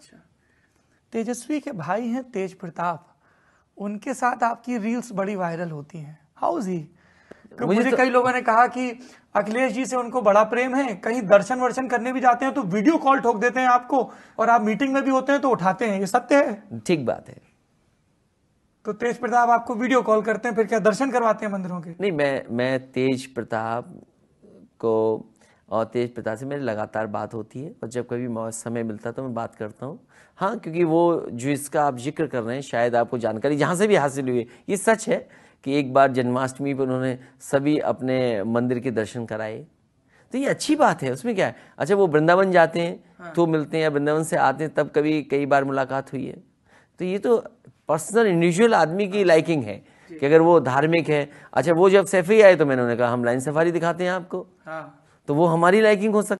अच्छा तेजस्वी के भाई हैं तेज प्रताप उनके साथ आपकी रील्स बड़ी वायरल होती हैं हाउ इज ही मुझे, मुझे तो... कई लोगों ने कहा कि अखिलेश जी से उनको बड़ा प्रेम है कहीं दर्शन वर्शन करने भी जाते हैं तो वीडियो कॉल ठोक देते हैं आपको और आप मीटिंग में भी होते हैं तो उठाते हैं ये सत्य है ठीक बात है तो तेज प्रताप आपको वीडियो कॉल करते हैं फिर क्या दर्शन करवाते हैं मंदिरों के नहीं मैं मैं तेज प्रताप को और तेज प्रताप से मेरी लगातार बात होती है और जब कभी समय मिलता तो मैं बात करता हूँ हाँ क्योंकि वो जो इसका आप जिक्र कर रहे हैं शायद आपको जानकारी जहाँ से भी हासिल हुई ये सच है कि एक बार जन्माष्टमी पर उन्होंने सभी अपने मंदिर के दर्शन कराए तो ये अच्छी बात है उसमें क्या है अच्छा वो वृंदावन जाते हैं हाँ। तो मिलते हैं या वृंदावन से आते हैं तब कभी कई बार मुलाकात हुई है तो ये तो पर्सनल इंडिविजुअल आदमी की लाइकिंग है कि अगर वो धार्मिक है अच्छा वो जब ही आए तो मैंने उन्हें कहा हम लाइन सफारी दिखाते हैं आपको हाँ। तो वो हमारी लाइकिंग हो सकती